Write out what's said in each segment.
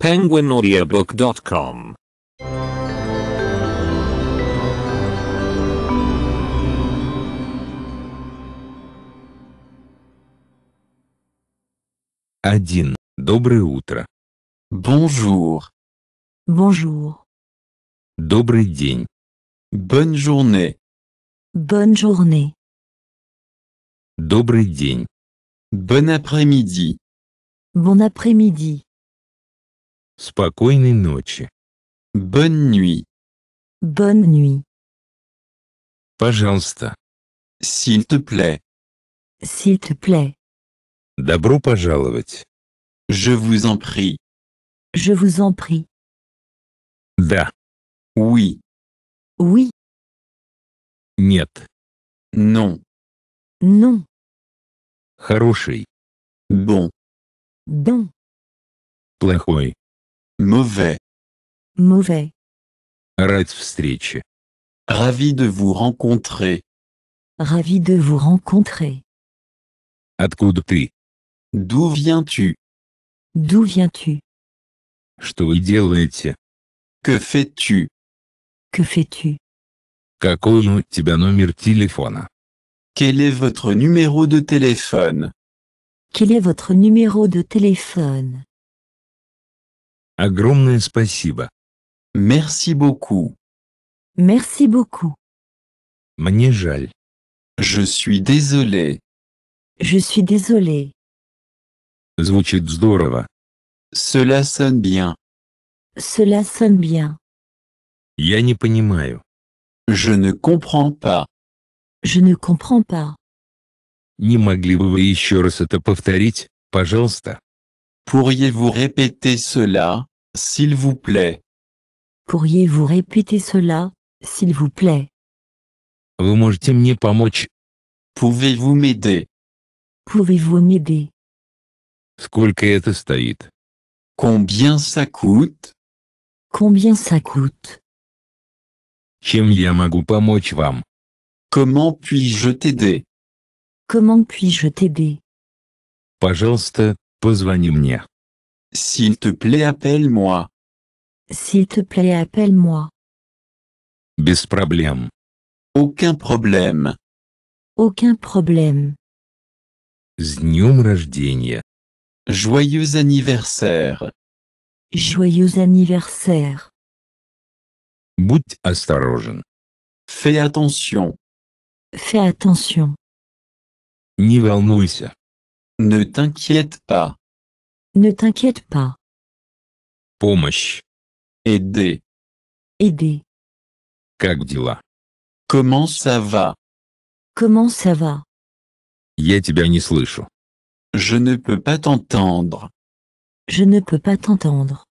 penguinaudiobook.com Adin Доброе outre. Bonjour. Bonjour. Добрый день. Bonne journée. Bonne journée. Добрый день. Bon après-midi. Bon après-midi. Спокойной ночи. Bonne nuit. Bonne nuit. Пожалуйста. S'il te plaît. S'il te plaît. Добро пожаловать. Je vous en prie. Je vous en prie. Да. Oui. Oui. Нет. Non. Non. Хороший. Bon. Bon. Плохой. Mauvais. Mauvais. Ravi de vous rencontrer. Ravi de vous rencontrer. Откуда ты? D'où viens-tu? D'où viens-tu? Что вы делаете? Que fais-tu? Que fais-tu? Какой у тебя номер телефона? Quel est votre numéro de téléphone? Quel est votre numéro de téléphone? Огромное спасибо. Merci beaucoup. Merci beaucoup. Мне жаль. Je suis désolé. Je suis désolé. Звучит здорово. Cela sonne bien. Cela sonne bien. Я не понимаю. Je ne comprends pas. Je ne comprends pas. Не могли бы вы еще раз это повторить, пожалуйста? Pourriez-vous répéter cela, s'il vous plaît Pourriez-vous répéter cela, s'il vous plaît Vous можете мне помочь Pouvez-vous m'aider Pouvez-vous m'aider Combien ça coûte Combien ça coûte Чем я могу помочь Comment puis-je t'aider Comment puis-je t'aider Пожалуйста, мне. S'il te plaît, appelle-moi. S'il te plaît, appelle-moi. Без проблем. Aucun problème. Aucun problème. С днем рождения. Joyeux anniversaire. Joyeux anniversaire. Будь осторожен. Fais attention. Fais attention. Не волнуйся. Ne t'inquiète pas. Ne t'inquiète pas. Помощь. Aider. Aider. Как дела? Comment ça va? Comment ça va? Я тебя не слышу. Je ne peux pas t'entendre. Je ne peux pas t'entendre.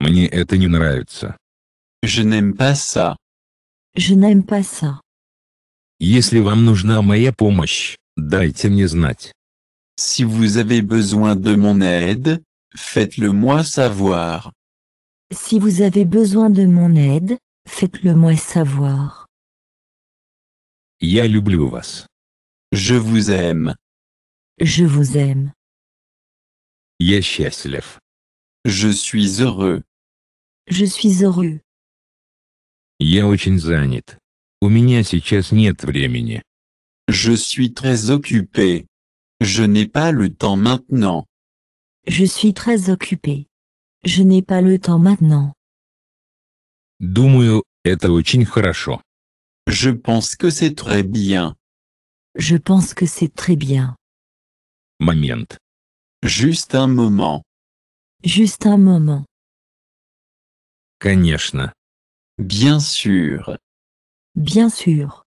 Мне это не нравится. Je n'aime pas ça. Je n'aime pas ça. Если вам нужна моя помощь, дайте мне знать. Si vous avez besoin de mon aide, faites-le moi savoir. Si vous avez besoin de mon aide, faites-le moi savoir. Я Je vous aime. Je vous aime. Я Je suis heureux. Je suis heureux. Я очень занят. Je suis très occupé. Je n'ai pas le temps maintenant. Je suis très occupé. Je n'ai pas le temps maintenant. Думаю, это очень хорошо. Je pense que c'est très bien. Je pense que c'est très bien. Момент. Juste un moment. Juste un moment. Конечно. Bien sûr. Bien sûr.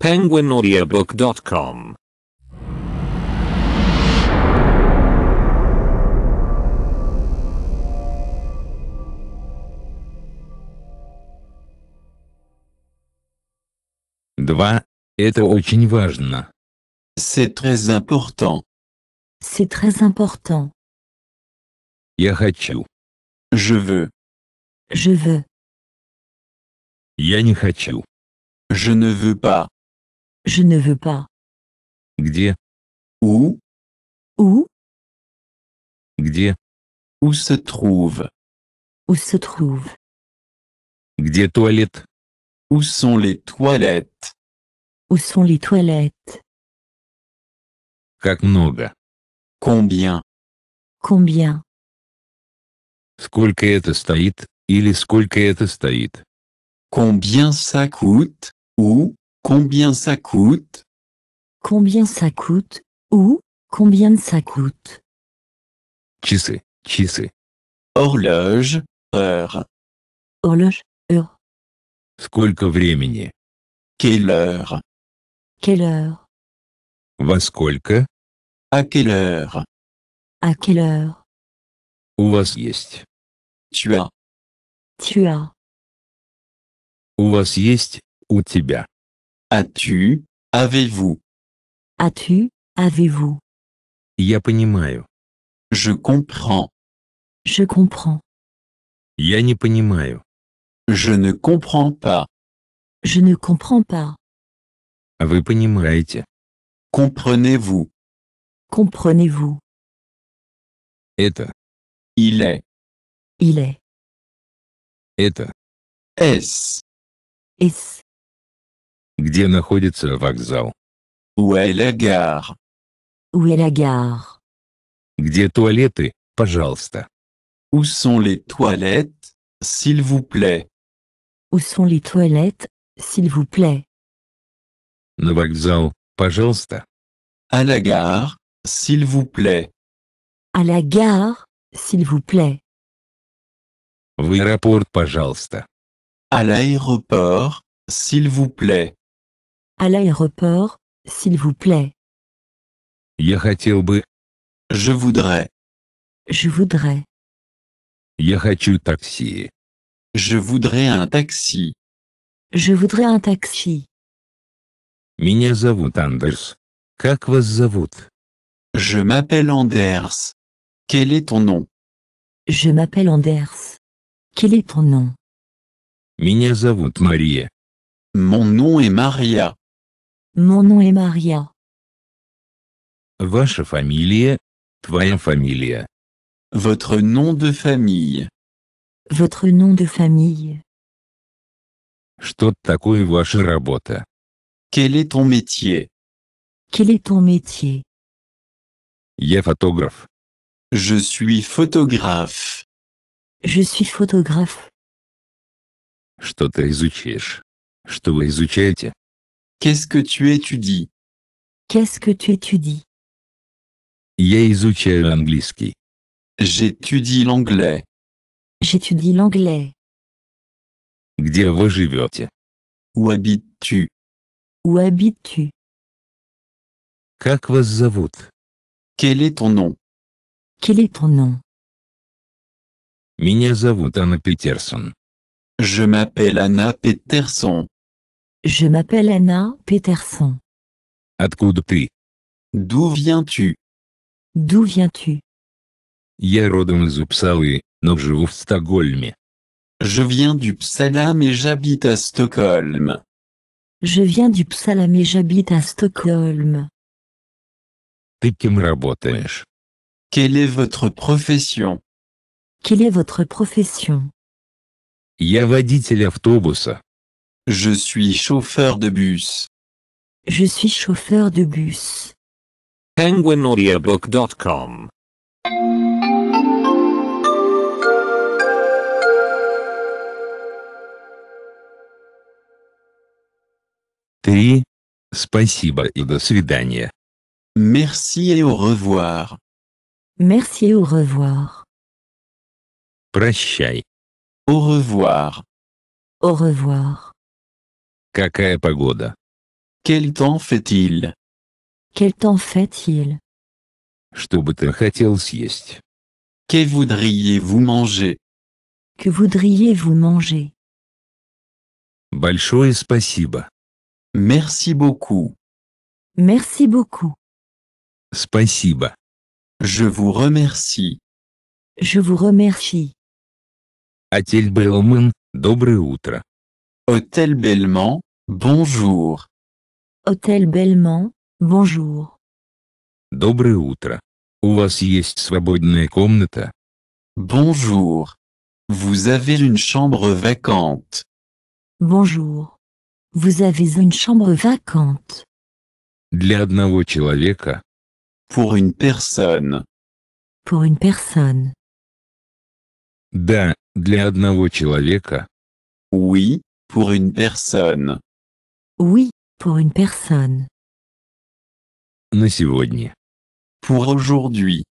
penguinaudiobook.com C'est très important. C'est très important. Я хочу. Je veux. Je veux. Je ne veux pas. Je ne veux pas. Где? Où? Où? Где? Où se trouve? Où se trouve? Где туалет? Où sont les toilettes? Où sont les toilettes Как Combien Combien Сколько это стоит, или сколько это стоит? Combien ça coûte Ou combien ça coûte Combien ça coûte Ou combien ça coûte Часы, часы. Horloge, heure. Horloge, heure. Сколько времени? Quelle heure quelle heure Во сколько? À quelle heure À quelle heure У вас Tu as. Tu as. У вас есть? As-tu? Avez-vous? As-tu? Avez-vous Je comprends. Je comprends. Je ne comprends pas. Je ne comprends pas. Vous Comprenez-vous? Comprenez-vous? C'est. Il est. Il est. C'est. S. ce est Où est la gare? Où est la gare? Où sont les toilettes, s'il vous plaît? Où sont les toilettes, s'il vous plaît? На вокзал, пожалуйста. À la gare, s'il vous plaît. À la gare, s'il vous plaît. В аэропорт, пожалуйста. À l'aéroport, s'il vous plaît. À l'aéroport, s'il vous plaît. Я хотел бы. Je voudrais. Je voudrais. Я хочу такси. Je voudrais un taxi. Je voudrais un taxi. Меня зовут Андерс. Как вас зовут? Je m'appelle Anders. Quel est ton nom? Je m'appelle Anders. Quel est ton nom? Меня зовут Мария. Mon nom est Maria. Mon nom est Maria. Ваша фамилия? Твоя фамилия. Votre nom de famille. Votre nom de famille. Что такое ваша работа? Quel est ton métier Quel est ton métier photographe. Je suis photographe. Je suis photographe. Что Qu'est-ce que tu étudies Qu'est-ce que tu étudies Я изучаю английский. J'étudie l'anglais. J'étudie l'anglais. Где вы живете? Où habites-tu où habites-tu Как вас Quel est ton nom Quel est ton nom Меня зовут Анна Peterson. Je m'appelle Anna Peterson. Je m'appelle Anna Peterson. Откуда ты? D'où viens-tu D'où viens-tu Я родом из Упсалы, но живу в Стокгольме. Je viens du Psalam et j'habite à Stockholm. Je viens du Psalam et j'habite à Stockholm. Ты кем работаешь? Quelle est votre profession Quelle est votre profession Я водитель Je suis chauffeur de bus. Je suis chauffeur de bus. penguinaudiobook.com Merci et au revoir. Merci et au revoir. Прощай. Au revoir. Au revoir. Какая погода? Quel temps fait-il? Quel temps fait-il? Что бы ты Que voudriez-vous manger? Que voudriez-vous manger? Большое спасибо. Merci beaucoup. Merci beaucoup. Спасибо. Je vous remercie. Je vous remercie. Hôtel Bellman, доброе Hôtel Belmont, bonjour. Hôtel Belmont, bonjour. Доброе утро. Vous вас есть свободная Bonjour. Vous avez une chambre vacante. Bonjour. Vous avez une chambre vacante. Для одного Pour une personne. Pour une personne. Да, для одного человека. Oui, pour une personne. Oui, pour une personne. На сегодня. Pour aujourd'hui.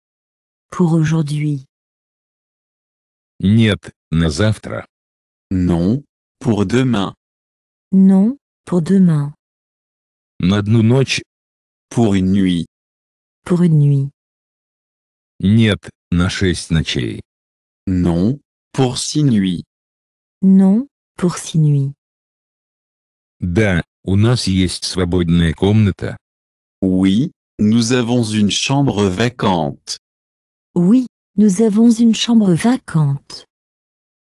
Pour aujourd'hui. Нет, на завтра. Non, pour demain. Non, pour demain. На одну Pour une nuit. Pour une nuit. Нет, на шесть ночей. Non, pour six nuits. Non, pour six nuits. Да, у нас есть свободная комната. Oui, nous avons une chambre vacante. Oui, nous avons une chambre vacante.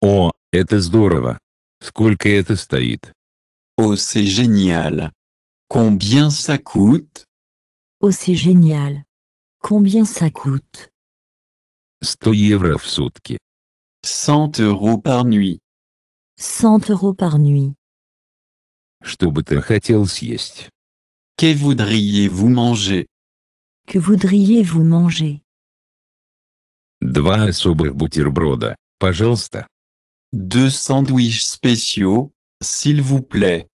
Oh, это здорово. Сколько это стоит? Oh c'est génial. Combien ça coûte Oh c'est génial. Combien ça coûte 100 100 euros par nuit. 100 euros par nuit. Что бы ты хотел съесть Que voudriez-vous manger Que voudriez-vous manger Два особых бутерброда, пожалуйста. Deux sandwichs spéciaux, s'il vous plaît.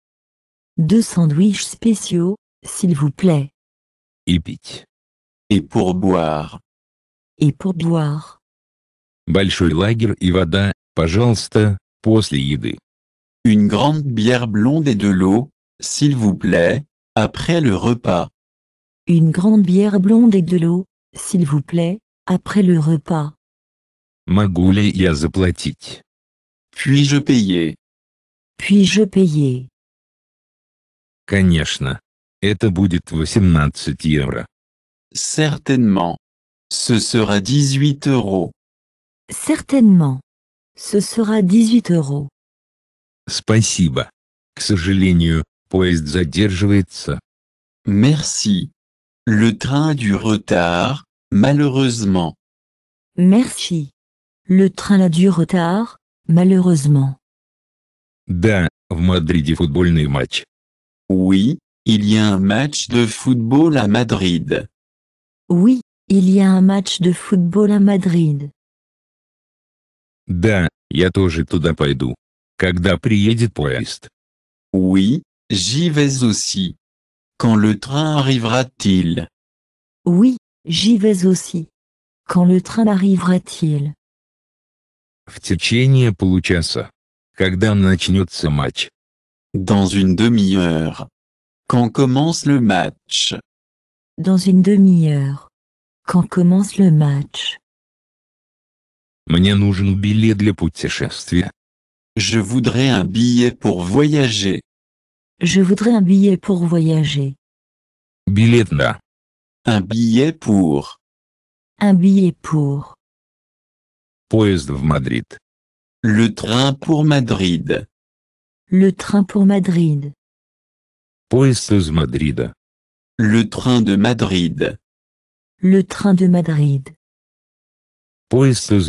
Deux sandwichs spéciaux, s'il vous plaît. Et Et pour boire. Et pour boire. Большой лагерь и вода, пожалуйста, после еды. Une grande bière blonde et de l'eau, s'il vous plaît, après le repas. Une grande bière blonde et de l'eau, s'il vous plaît, après le repas. Могу ли я заплатить? Puis-je payer puis-je payer? Конечно. Это будет 18 евро. Certainement. Ce sera 18 euros. Certainement. Ce sera 18 euros. Спасибо. К сожалению, поезд задерживается. Merci. Le train a du retard, malheureusement. Merci. Le train a du retard, malheureusement. Да, в футбольный match. Oui, il y a un match de football à Madrid. Oui, il y a un match de football à Madrid. Да, я тоже туда пойду. Когда приедет поезд? Oui, j'y vais aussi. Quand le train arrivera-t-il? Oui, j'y vais aussi. Quand le train arrivera-t-il? В течение получаса. Когда начнется match. Dans une demi-heure. Quand commence le match Dans une demi-heure. Quand commence le match Мне нужен путешествия. Je voudrais un billet pour voyager. Je voudrais un billet pour voyager. Billet на. Un billet pour. Un billet pour. Поезд в Madrid. Le train pour Madrid. Le train pour Madrid. Поезд Madrid. Le train de Madrid. Le train de Madrid.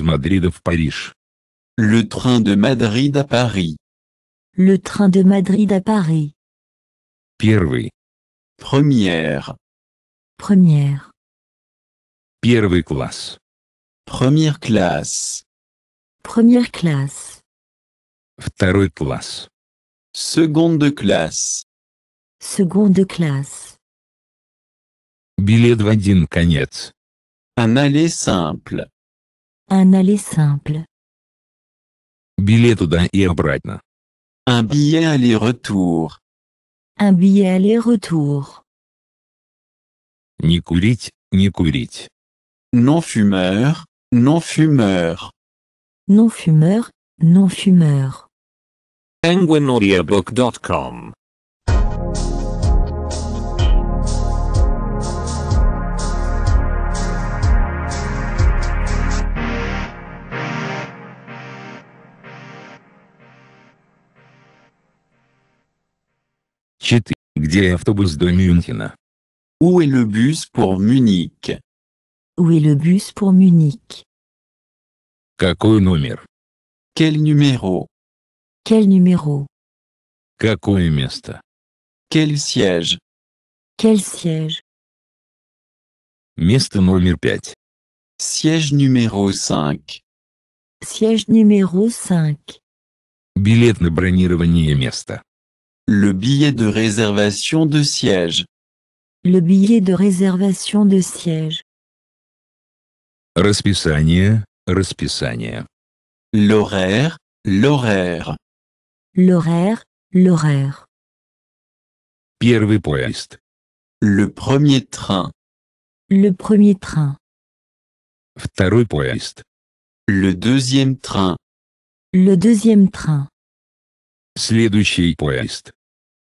Madrid of Paris. Le train de Madrid à Paris. Le train de Madrid à Paris. Первый. Première. Première. Pierre classe. Première classe. Première classe. deuxième Seconde classe. Seconde classe. billet в один конец. Un aller simple. Un aller simple. billet туда и обратно. Un billet aller-retour. Un billet aller-retour. Не курить, Non fumeur, non fumeur. Non-fumeur, non-fumeur. PenguinAudiobook.com Где автобус de Мюнхена? Où est le bus pour Munich? Où est le bus pour Munich? Какой номер? Quel numéro? Quel numéro? Какое Quel siège? Quel siège? Место номер 5. Siège numéro 5. Siège numéro 5. Билет на бронирование места. Le billet de réservation de siège. Le billet de réservation de siège. Расписание, Расписание. L'horaire, l'horaire. L'horaire, l'horaire. Первый поезд. Le premier train. Le premier train. Второй поезд. Le deuxième train. Le deuxième train. Следующий поезд.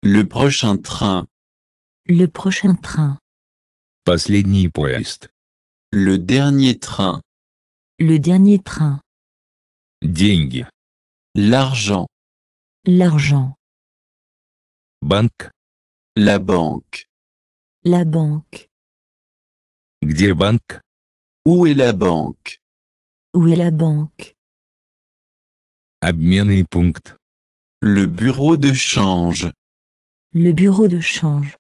Le prochain train. Le prochain train. Последний поезд. Le dernier train. Le dernier train. Деньги. L'argent. L'argent. Banque. La banque. La banque. Где банк? Où est la banque? Où est la banque? Обменный пункт. Le bureau de change. Le bureau de change.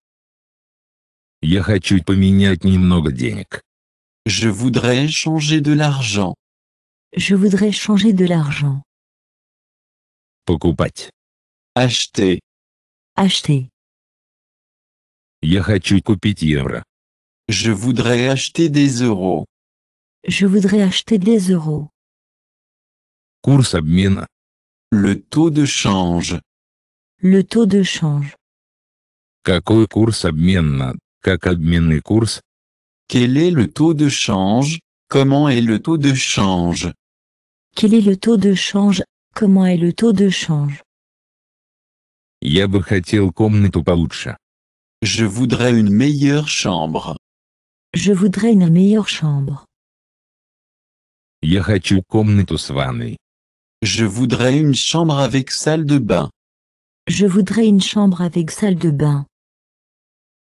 Я хочу поменять немного денег. Je voudrais changer de l'argent. Je voudrais changer de l'argent. Покупать. Acheter. Acheter. Я хочу Je voudrais acheter des euros. Je voudrais acheter des euros. Курс обмена. Le taux de change. Le taux de change. Какой курс обмена? Как обменный курс? Quel est le taux de change Comment est le taux de change Quel est le taux de change Comment est le taux de change Я бы хотел комнату Je voudrais une meilleure chambre. Je voudrais une meilleure chambre. Я хочу комнату с Je voudrais une chambre avec salle de bain. Je voudrais une chambre avec salle de bain.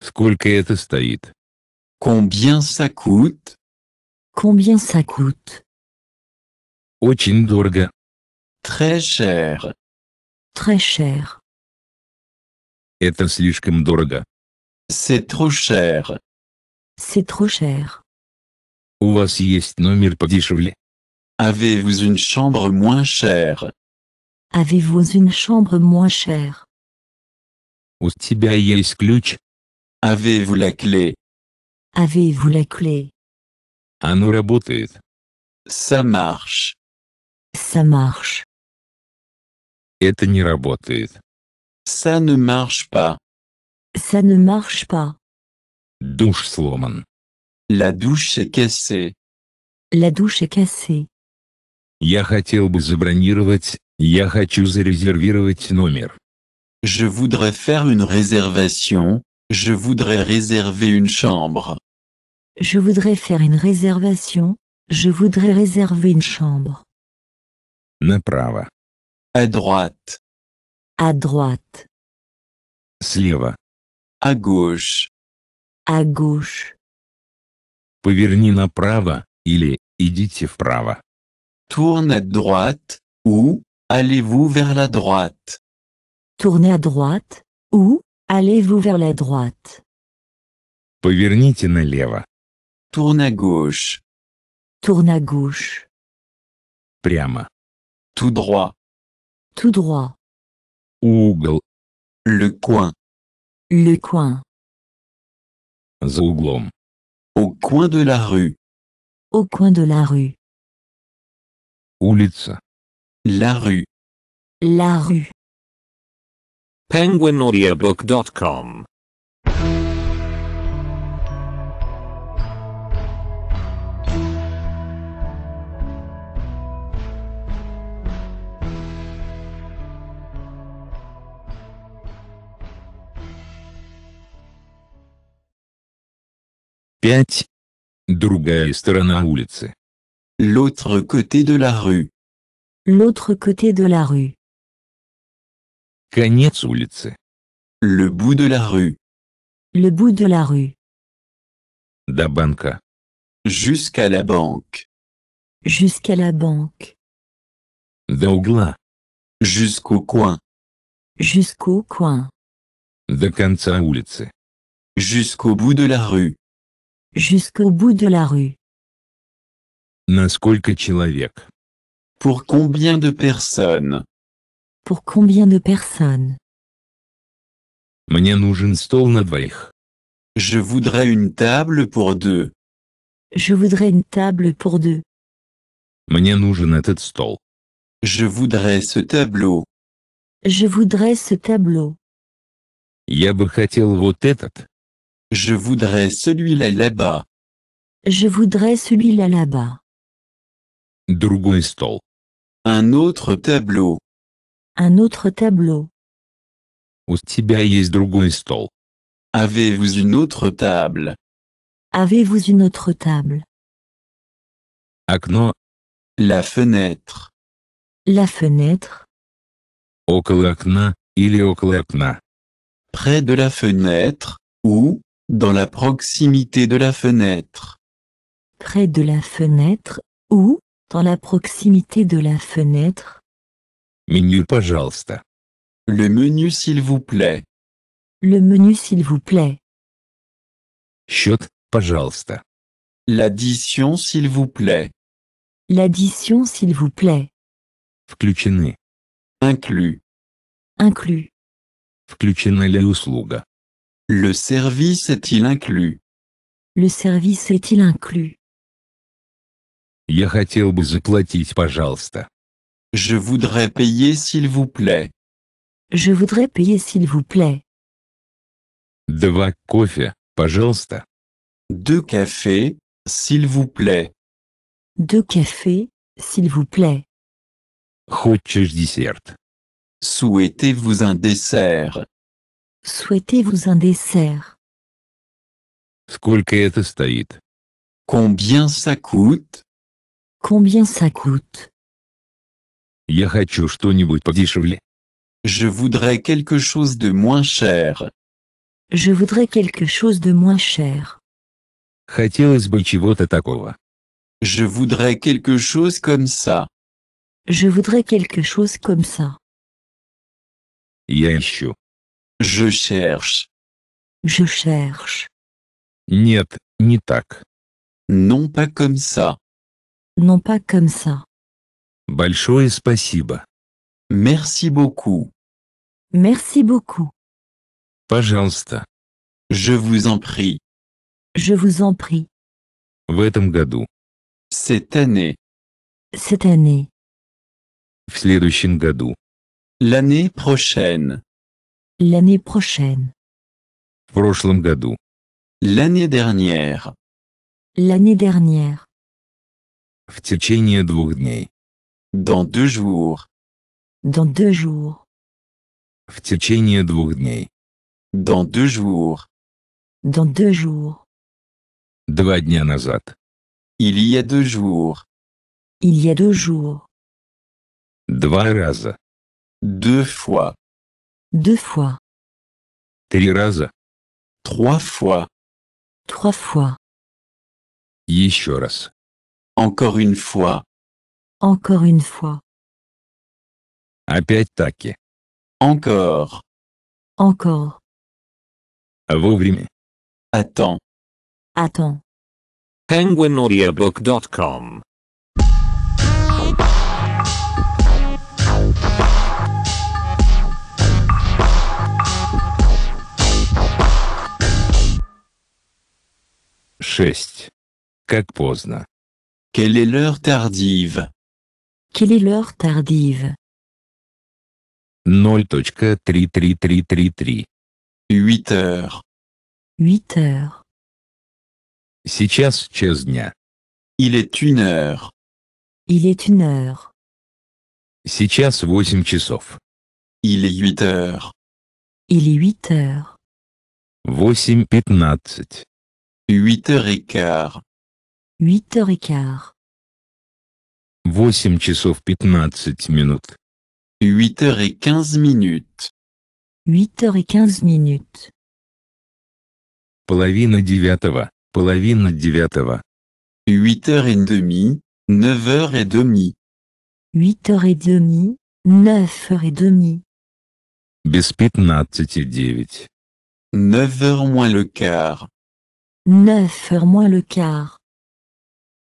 Сколько это стоит? Combien ça coûte Combien ça coûte Очень Très cher. Très cher. Это слишком дорого. C'est trop cher. C'est trop cher. У вас есть номер подешевле? Avez-vous une chambre moins chère Avez-vous une chambre moins chère У тебя есть Avez-vous la clé Avez-vous la clé Оно работает. Ça marche. Ça marche. Это не работает. Ça ne marche pas. Ça ne marche pas. Douche сломан. La douche est cassée. La douche est cassée. Я хотел бы забронировать, я хочу зарезервировать номер. Je voudrais faire une réservation, je voudrais réserver une chambre. Je voudrais faire une réservation. Je voudrais réserver une chambre. Направо. À droite. À droite. Слева. À gauche. À gauche. Поверни направо или идите вправо. Tourne à droite ou allez-vous vers la droite. Tournez à droite ou Allez-vous vers la droite. Поверните налево. Tourne à gauche. Tourne à gauche. Прямо. Tout droit. Tout droit. Угол. Le coin. Le coin. Zouglom. Au coin de la rue. Au coin de la rue. Ulitsa. La rue. La rue penguinaudiobook.com Другая сторона улицы. L'autre côté de la rue. L'autre côté de la rue. Le bout de la rue. Le bout de la rue. До банка. Jusqu'à la banque. Jusqu'à la banque. До угла. Jusqu'au coin. Jusqu'au coin. До конца улицы. Jusqu'au bout de la rue. Jusqu'au bout de la rue. Pour combien de personnes pour combien de personnes Мне нужен стол на Je voudrais une table pour deux. Je voudrais une table pour deux. Мне нужен этот стол. Je voudrais ce tableau. Je voudrais ce tableau. Я бы Je voudrais celui-là là-bas. Je voudrais celui-là là-bas. Другой Un autre tableau. Un autre tableau. Avez-vous une autre table? Avez-vous une autre table? La fenêtre. La fenêtre. Il est Près de la fenêtre, ou, dans la proximité de la fenêtre. Près de la fenêtre, ou, dans la proximité de la fenêtre. Menu, пожалуйста. Le menu, s'il vous plaît. Le menu, s'il vous plaît. Счет, пожалуйста. L'addition, s'il vous plaît. L'addition, s'il vous plaît. Включены. Inclus. Inclus. Включена ли услуга? Le service est-il inclus? Le service est-il inclus? Я хотел бы заплатить, пожалуйста. Je voudrais payer s'il vous plaît. Je voudrais payer s'il vous plaît. Deux cafés, s'il vous plaît. Deux cafés, s'il vous plaît. Хочешь десерт? Souhaitez-vous un dessert? Souhaitez-vous un dessert? Сколько это Combien ça coûte? Combien ça coûte? Я хочу что-нибудь подешевле. Je voudrais quelque chose de moins cher. Je voudrais quelque chose de moins cher. Хотелось бы чего-то такого. Je voudrais quelque chose comme ça. Je voudrais quelque chose comme ça. Я ищу. Je cherche. Je cherche. Нет, не так. Non pas comme ça. Non pas comme ça. Большое спасибо. Merci beaucoup. Merci beaucoup. Пожалуйста. Je vous en prie. Je vous en prie. В этом году. Cette année. Cette année. В следующем году. L'année prochaine. L'année prochaine. В прошлом году. L'année dernière. L'année dernière. В течение двух дней. Dans deux jours. Dans deux jours. В течение двух Dans deux jours. Dans deux jours. Два дня Il y a deux jours. Il y a deux jours. Deux fois. Deux fois. Trois fois. Trois fois. Еще Encore une fois. Encore une fois. Un таки Encore. Encore. Вовремя. Attends. Attends. penguinaudiobook.com Шесть. Как поздно. Quelle est l'heure tardive quelle est l'heure tardive 0.333333. 8 heures. 8 heures. Сейчас час дня. Il est une heure. Il est une heure. Сейчас 8 часов. Il est 8 heures. Il est 8 heures. 8.15. 8 heures et quart. 8 heures et quart. 8 часов 15 minutes. 8 heures et 15 minutes. 8 heures et 15 minutes. Половина 8 heures et demie, 9 heures et demie. 8 heures et demie, 9 heures et demie. Без 9 heures moins le quart. 9 heures moins le quart.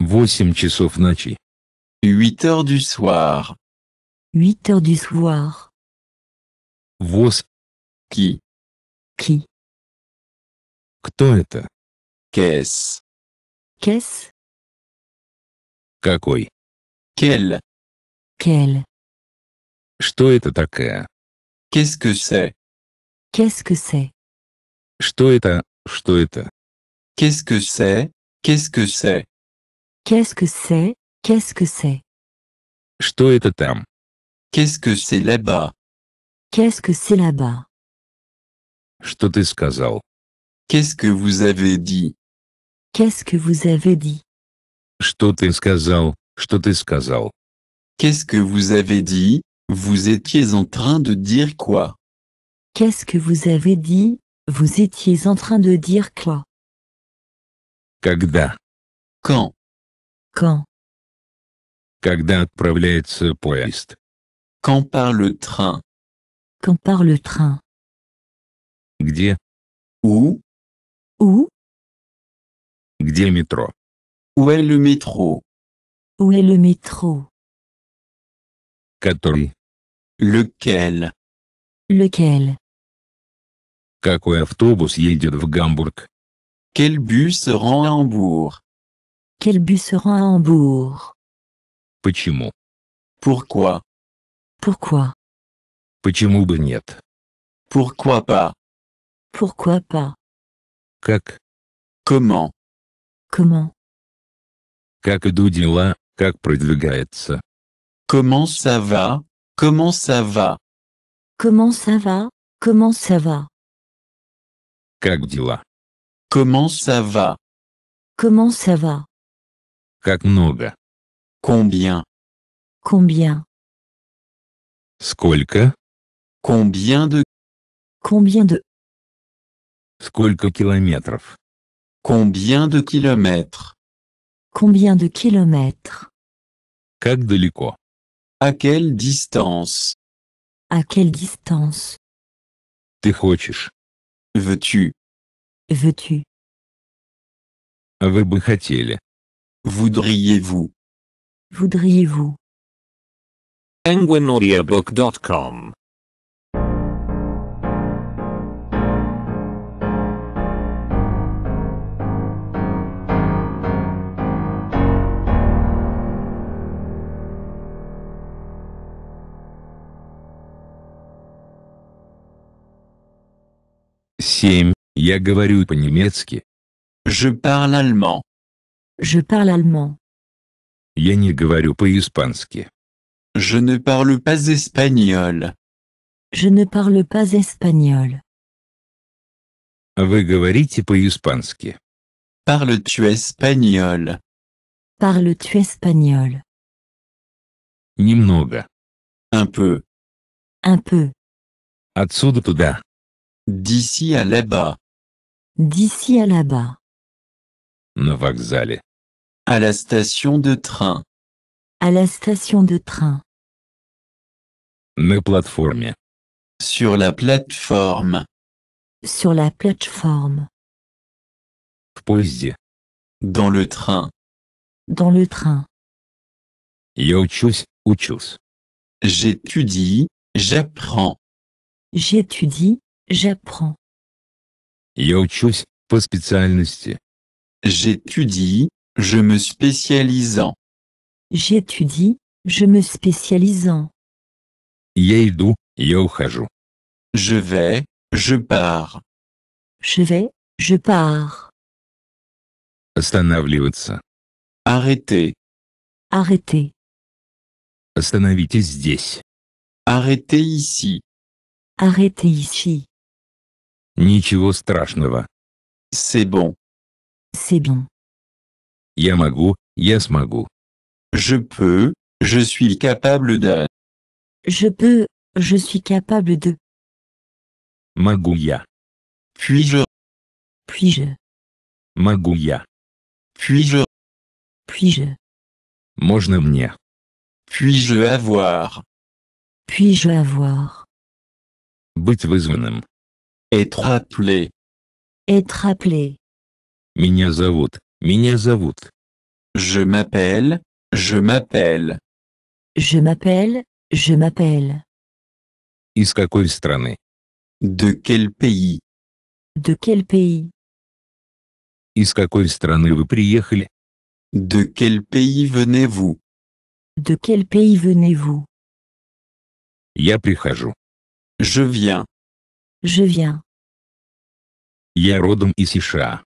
8 часов ночи. 8 heures du soir. 8 heures du soir. Воз. Qui? Qui? Кто это? Qu'est-ce? Qu'est-ce? Какой? Quel? Quel? Что это такое? Qu'est-ce que c'est? Qu'est-ce que c'est? Что это? Что это? Qu'est-ce que c'est? Qu'est-ce que c'est? Qu'est-ce que c'est Qu'est-ce que c'est Что это там? Qu'est-ce que c'est là-bas? Qu'est-ce que c'est là-bas Что ты сказал? Qu'est-ce que vous avez dit? Qu'est-ce que vous avez dit Что ты сказал? Что ты сказал? Qu'est-ce que vous avez dit? Vous étiez en train de dire quoi? Qu'est-ce que vous avez dit Vous étiez en train de dire quoi Когда? Quand? Quand Когда отправляется поезд Quand part le train Quand part le train Где Où Où Где métro? Où est le métro Où est le métro Который Lequel Lequel Какой автобус едет в Гамбург Quel bus se rend à Hambourg quel bus sera à Hambourg mot. Pourquoi? Pourquoi Почему бы нет? Pourquoi pas? Pourquoi pas Как? Comment? Comment Как идут дела? Как продвигается? Comment ça va? Comment ça va? Comment ça va Comment ça va Как дела? Comment ça va? Comment ça va Как много. Combien. Combien. Сколько? Combien de. Combien de. Сколько километров? Combien de kilomètres? Combien de kilomètres? Как далеко? À quelle distance? À quelle distance? Ты хочешь? Veux-tu? Veux-tu? Вы бы хотели? Voudriez-vous? Voudriez-vous? penguinaudiobook.com Семь. Я говорю по-немецки. Je parle allemand. Je parle allemand. Я не говорю по-испански. Je ne parle pas espagnol. Je ne parle pas espagnol. Вы говорите по-испански. Parles-tu espagnol Parles-tu espagnol Немного. Un peu. Un peu. Отсюда туда. D'ici à là-bas. D'ici à là-bas. На вокзале. À la station de train. À la station de train. На платформе. Sur la plateforme. Sur la plateforme. В Dans le train. Dans le train. Я учусь, учусь. J'étudie, j'apprends. J'étudie, j'apprends. Я учусь по специальности. J'étudie, je me spécialise en. J'étudie, je me spécialisant. en. иду, я Je vais, je pars. Je vais, je pars. Останавливаться. Arrêtez. Arrêtez. Остановитесь здесь. Arrêtez ici. Arrêtez ici. Ничего страшного. C'est bon. C'est bien. Yamago, yes, Je peux, je suis capable de. Je peux, je suis capable de. Magouya, Puis-je. Puis-je. Magouya, Puis-je. Puis-je. Можно Puis-je avoir. Puis-je avoir. Быть Être appelé. Être appelé. Меня зовут, меня зовут. Je m'appelle, je m'appelle. Je m'appelle, je m'appelle. Из какой страны? De quel pays? De quel pays? Из какой страны вы приехали? De quel pays venez-vous? De quel pays venez-vous? Я прихожу. Je viens. Je viens. Я родом из США.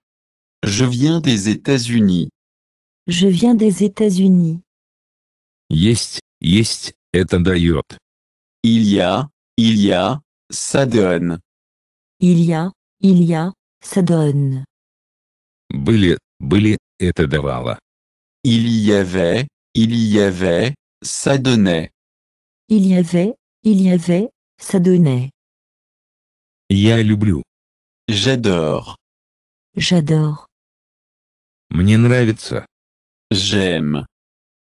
Je viens des États-Unis. Je viens des États-Unis. Есть, есть, это дает. Il y a, il y a, ça donne. Il y a, il y a, ça donne. Были, были, это Il y avait, il y avait, ça donnait. Il y avait, il y avait, ça donnait. Я люблю. J'adore. J'adore. Мне нравится. J'aime.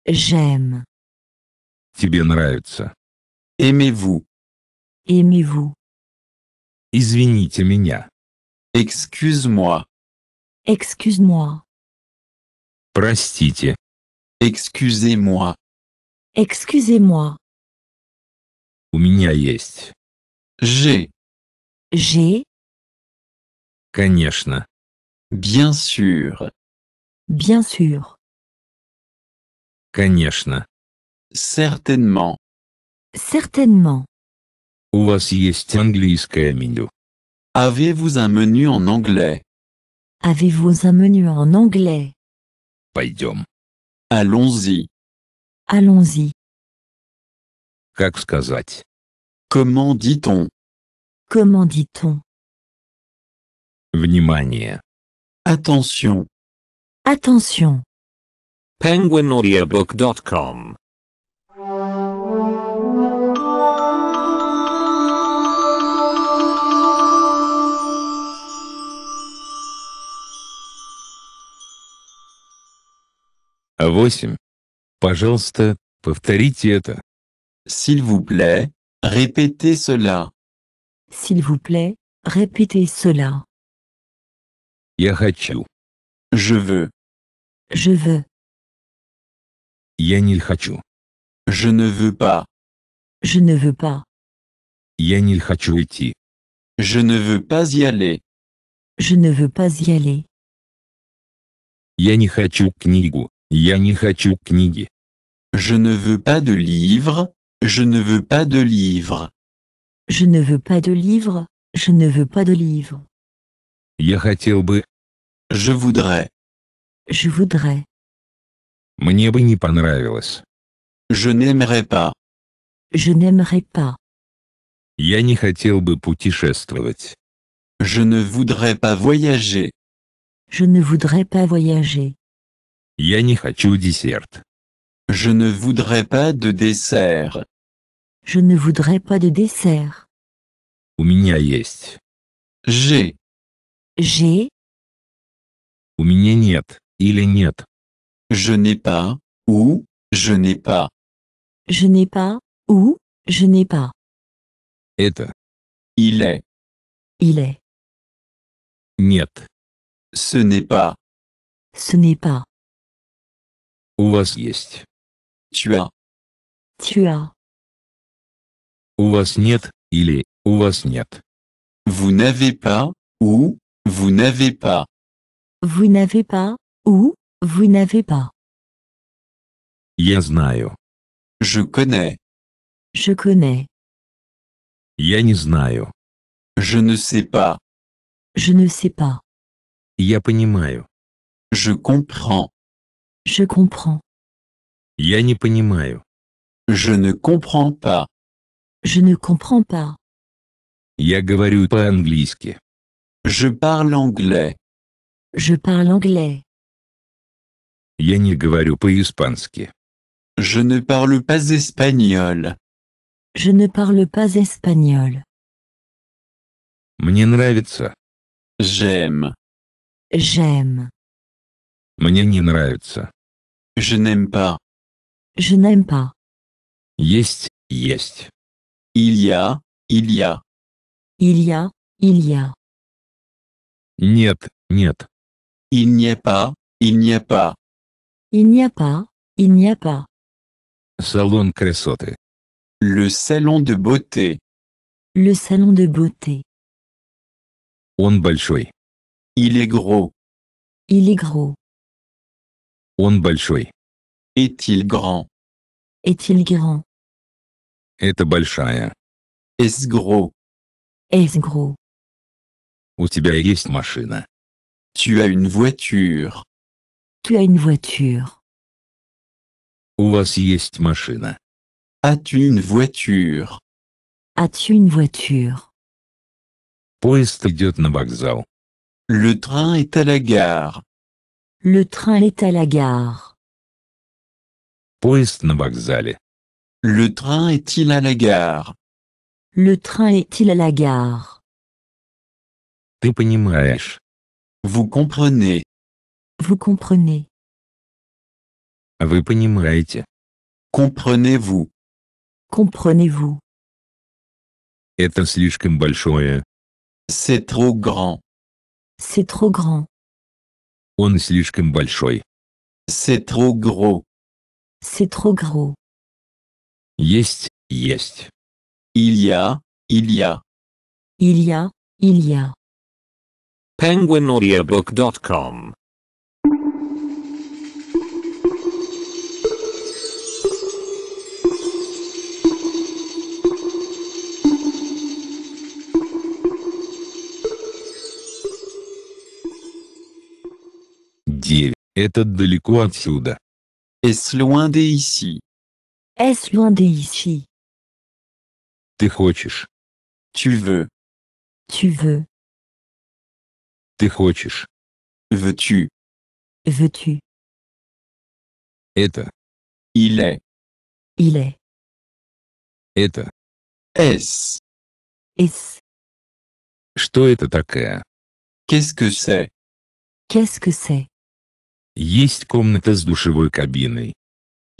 J'aime. Тебе нравится. Aimez-vous. Aimez-vous. Извините меня. Excuse-moi. Excuse-moi. Простите. Excusez-moi. Excusez-moi. У меня есть. J'ai. J'ai. Конечно. Bien sûr. Bien sûr. Конечно. Certainement. Certainement. У вас есть английское Avez-vous un menu en anglais Avez-vous un menu en anglais Allons-y. Allons-y. Как Comment dit-on Comment dit-on Внимание. Attention. Attention. penguinaudiobook.com Восемь. Пожалуйста, повторите это. S'il vous plaît, répétez cela. S'il vous plaît, répétez cela. Я хочу. Je veux. Je veux. Я не Je ne veux pas. Je ne veux pas. Я не Je ne veux pas y aller. Je ne veux pas y aller. Я не хочу книгу. Я не Je ne veux pas de livre. Je ne veux pas de livre. Je ne veux pas de livre. Je ne veux pas de livre. Я хотел бы, je voudrais. Je voudrais. Мне бы не понравилось. Je n'aimerais pas. Je n'aimerais pas. Я не хотел бы путешествовать. Je ne voudrais pas voyager. Je ne voudrais pas voyager. Я не хочу десерт. Je ne voudrais pas de dessert. Je ne voudrais pas de dessert. У меня есть. J'ai. J'ai. У меня нет или нет. Je n'ai pas ou je n'ai pas. Je n'ai pas ou je n'ai pas. Это. Il est. Il est. Нет. Ce n'est pas. Ce n'est pas. У вас есть. Tu as. Tu as. У вас нет или у вас Vous n'avez pas ou vous n'avez pas. Vous n'avez pas, ou, vous n'avez pas. Я знаю. Je connais. Je connais. Я Je ne sais pas. Je ne sais pas. Я Je comprends. Je comprends. Я не Je ne comprends pas. Je ne comprends pas. Я говорю Je parle anglais. Je parle anglais. Я не говорю испански Je ne parle pas espagnol. Je ne parle pas espagnol. Мне нравится. J'aime. J'aime. Мне не нравится. Je n'aime pas. Je n'aime pas. Есть, есть. Il y a, il y a. Il y a, il y a. Нет, нет. Il n'y a pas, il n'y a pas. Il n'y a pas, il n'y a pas. Salon красоты. Le salon de beauté. Le salon de beauté. Он большой. Il est gros. Il est gros. Он большой. Est-il grand? Est-il grand? Это большая. Est-ce gros? Est-ce gros? У тебя есть машина? Tu as une voiture. Tu as une voiture. У вас есть машина. As-tu une voiture? As-tu une voiture? Поезд idiot на Le train est à la gare. Le train est à la gare. Поезд на Le train est-il à la gare? Le train est-il à la gare? Ты понимаешь. Vous comprenez. Vous comprenez. Vous понимаете. Comprenez-vous. Comprenez-vous. Это слишком большое. C'est trop grand. C'est trop grand. Он слишком большой. C'est trop gros. C'est trop gros. Есть, есть. Il y a, il y a. Il y a, il y a. penguinaudiobook.com Девять. Это далеко отсюда. Es loin d'ici. Es loin d'ici. Ты хочешь. Tu veux. Tu veux. Ты хочешь. Veux-tu. Veux-tu. Это. Il est. Il est. Это. S. S. Что это такое? Qu'est-ce que c'est? Qu'est-ce que c'est? Есть комната с душевой кабиной.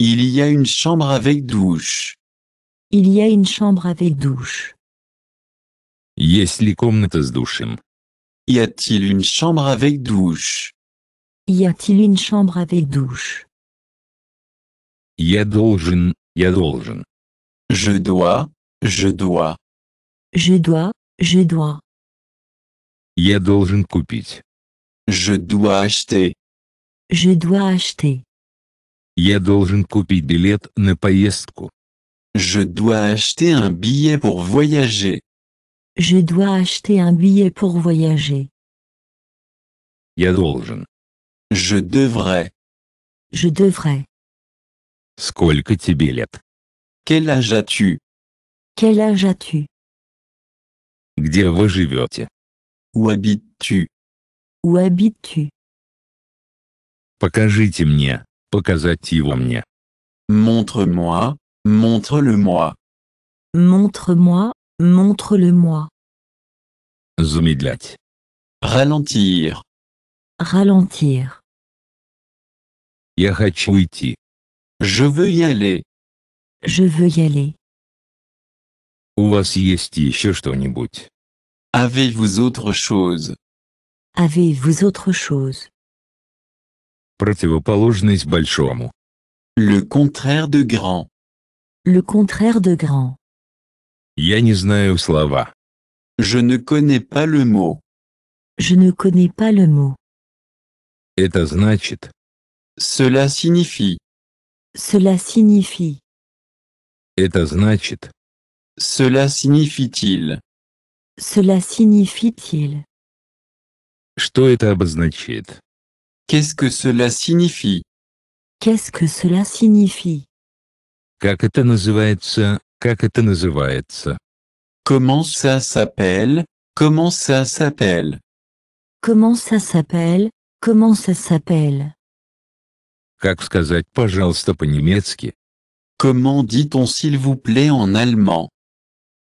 Il y a une chambre avec douche. Il y a une chambre avec douche. Есть ли комната с душем? Y a-t-il une chambre avec douche Y a-t-il une chambre avec douche Я должен, я должен. Je dois, je dois. Je dois, je dois. Я должен купить. Je dois acheter. Je dois acheter. Я должен купить на Je dois acheter un billet pour voyager. Je dois acheter un billet pour voyager. Я Je devrais. Je devrais. Сколько тебе лет? Quel âge as-tu? Quel âge as-tu? Где вы Où habites-tu? Où habites-tu? Покажите мне, мне. Montre-moi, montre-le-moi. Montre-moi, Montre-le-moi. Zumidlat. Ralentir. Ralentir. Я Je veux y aller. Je veux y aller. У вас Avez-vous autre chose Avez-vous autre chose Противоположность большому. Le contraire de grand. Le contraire de grand. Я не знаю слова. Je ne connais pas le mot. Je ne connais pas le mot. Это значит. Cela signifie. Cela signifie. Это значит. Cela signifie-t-il. Cela signifie-t-il. Что это обозначает? Qu'est-ce que cela signifie? Qu'est-ce que cela signifie? Как это называется Как это называется? Comment ça s'appelle? Comment ça s'appelle? Comment ça s'appelle? Comment ça s'appelle? Как сказать, пожалуйста, по-немецки? Comment dit-on s'il vous plaît en allemand?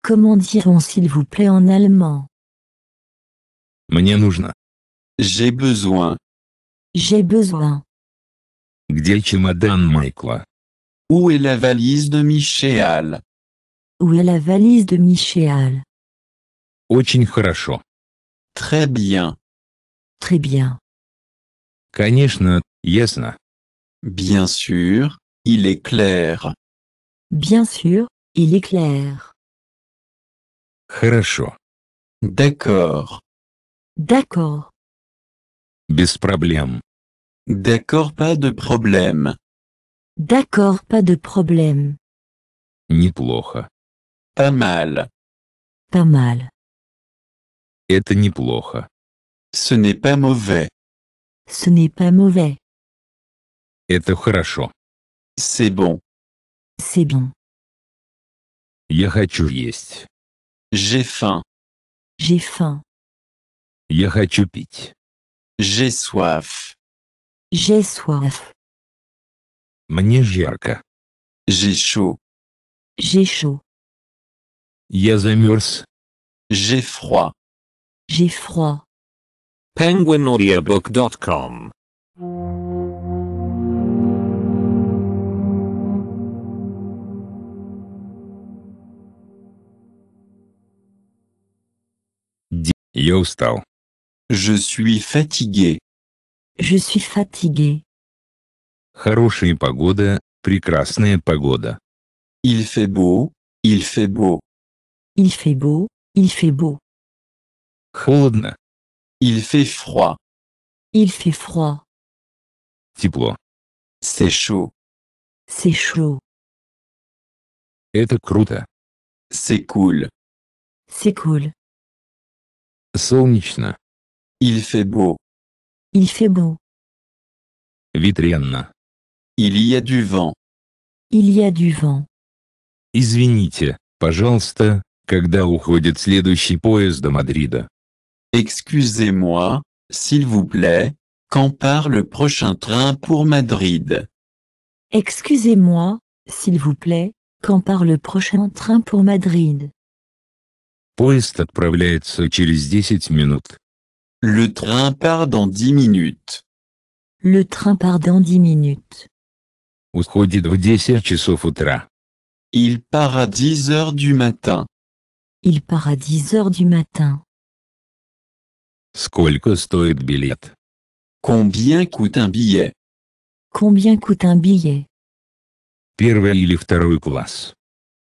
Comment dit-on s'il vous plaît en allemand? Мне нужно. J'ai besoin. J'ai besoin. Où est la valise de Michel? Où est la valise de Michel Очень хорошо. Très bien. Très bien. Конечно, ясно. Bien sûr, il est clair. Bien sûr, il est clair. Хорошо. D'accord. D'accord. Без проблем. D'accord, pas de problème. D'accord, pas de problème. Неплохо. Pas mal. Pas mal. Это неплохо. Ce n'est pas mauvais. Ce n'est pas mauvais. Это хорошо. C'est bon. C'est bon. Я хочу есть. J'ai faim. J'ai faim. Я хочу пить. J'ai soif. J'ai soif. Мне жарко. J'ai chaud. J'ai chaud. J'ai froid. J'ai froid. Penguinaudiobook.com Я устал. Je suis fatigué. Je suis fatigué. Хорошая погода, прекрасная погода. Il fait beau, il fait beau. Il fait beau, il fait beau. Холодно. Il fait froid. Il fait froid. Тепло. C'est chaud. C'est chaud. Это круто. C'est cool. C'est cool. Солнечно. Il fait beau. Il fait beau. Ветренно. Il y a du vent. Il y a du vent. Извините, пожалуйста, Когда уходит следующий поезд до Мадрида Excusez-moi, s'il vous plaît, quand part le prochain train pour Madrid Excusez-moi, s'il vous plaît, quand part le prochain train pour Madrid Поезд отправляется через 10 минут. Le train part dans 10 minutes. Le train part dans 10 minutes. Уходит в 10 часов утра. Il part à 10 heures du matin. Il part à 10 heures du matin. Сколько стоит билет? Combien coûte un billet? Combien coûte un billet? Первая или второй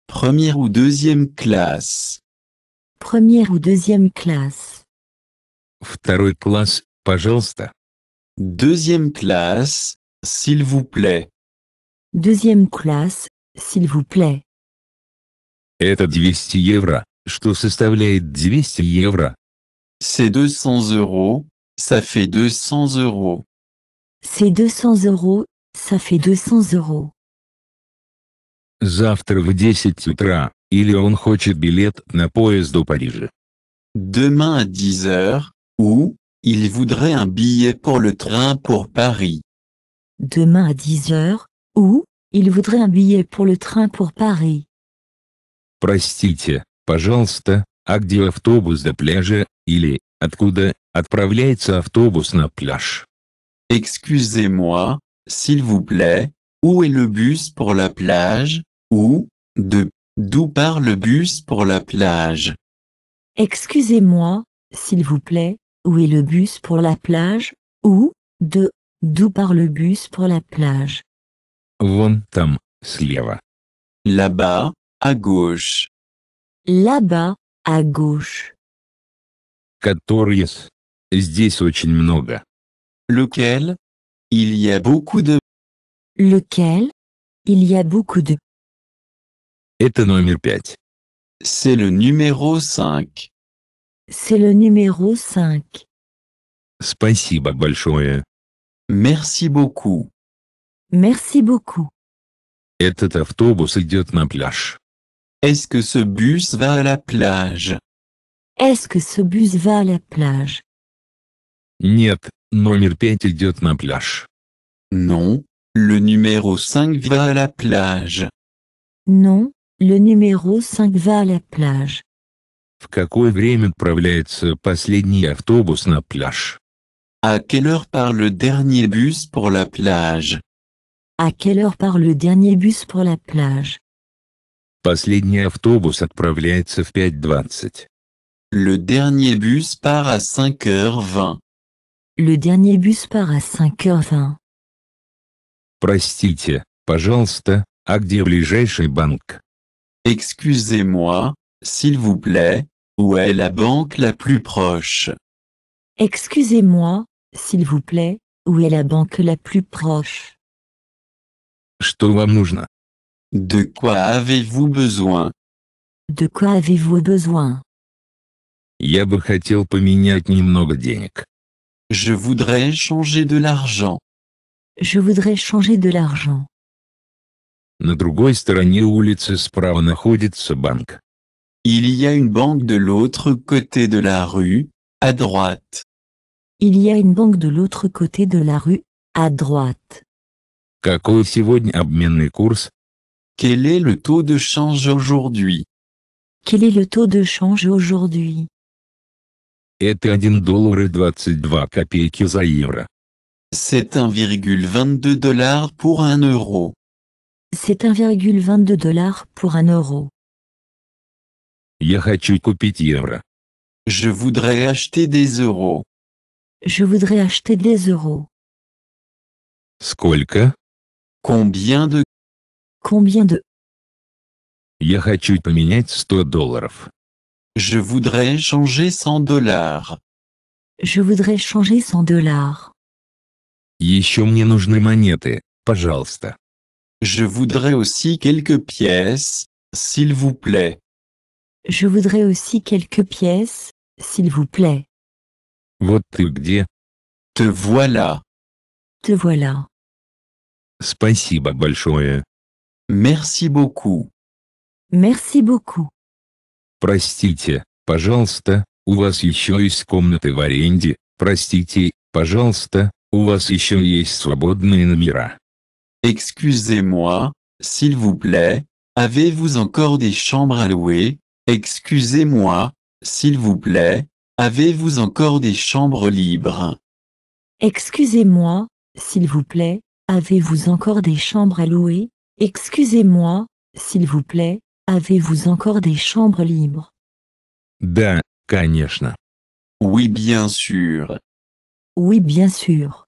Première ou deuxième classe? Première ou deuxième classe? Второй класс, пожалуйста. Deuxième classe, s'il vous plaît. Deuxième classe, s'il vous plaît. Это 200 евро что составляет 200 евро. C'est 200 euros, ça fait 200 euros. C'est 200 euros, ça fait 200 euros. Завтра в 10 утра, или он хочет билет на поезд до Парижа. Demain à 10 heures, ou, il voudrait un billet pour le train pour Paris. Demain à 10 heures, ou, il voudrait un billet pour le train pour Paris. Простите, Пожалуйста, а где автобус до пляжа, или, откуда, отправляется автобус на пляж? Excusez-moi, s'il vous plaît, où est le bus pour la plage, ou, de, d'où part le bus pour la plage? Excusez-moi, s'il vous plaît, où est le bus pour la plage, ou, de, d'où part le bus pour la plage? Вон там, слева. Là-bas, à gauche. Là-bas, à gauche. Которые. Здесь очень много. Lequel Il y a beaucoup de. Lequel Il y a beaucoup de. Это номер пять. C'est le numéro 5. C'est le numéro 5. Спасибо большое. Merci beaucoup. Merci beaucoup. Этот автобус идет на пляж. Est-ce que ce bus va à la plage? Est-ce que ce bus va à la plage? Нет, номер 5 идет на пляж. Non, le numéro 5 va à la plage. Non, le numéro 5 va à la plage. В какое время отправляется последний автобус на пляж? À quelle heure part le dernier bus pour la plage? À quelle heure part le dernier bus pour la plage? Последний автобус отправляется в 5.20. Le dernier bus part à 5h20. Le dernier bus part à 5h20. Простите, пожалуйста, а где ближайший банк? Excusez-moi, s'il vous plaît, où est la banque la plus proche? Excusez-moi, s'il vous plaît, où est la banque la plus proche? Что вам нужно? De quoi avez-vous besoin? De quoi avez-vous besoin? Я бы хотел поменять немного денег. Je voudrais changer de l'argent. Je voudrais changer de l'argent. На другой стороне улицы справа находится банк. Il y a une banque de l'autre côté de la rue, à droite. Il y a une banque de l'autre côté de la rue, à droite. Какой сегодня обменный курс? Quel est le taux de change aujourd'hui? Quel est le taux de change aujourd'hui? Это 1 доллар и 22 копейки за евро. C'est 1,22 dollars pour 1 euro. C'est 1,22 dollars pour 1 euro. Я хочу купить евро. Je voudrais acheter des euros. Je voudrais acheter des euros. Сколько? Combien de combien de 100 долларов. Je voudrais changer 100 dollars. Je voudrais changer 100 dollars. Еще мне нужны монеты, пожалуйста. Je voudrais aussi quelques pièces, s'il vous plaît. Je voudrais aussi quelques pièces, s'il vous plaît. Вот ты где? Te voilà. Te voilà. Спасибо большое. Merci beaucoup. Merci beaucoup. Простите, Excusez-moi, s'il vous plaît, avez-vous encore des chambres à louer? Excusez-moi, s'il vous plaît, avez-vous encore des chambres libres? Excusez-moi, s'il vous plaît, avez-vous encore des chambres à louer? Excusez-moi, s'il vous plaît, avez-vous encore des chambres libres Да, конечно. Oui, bien sûr. Oui, bien sûr.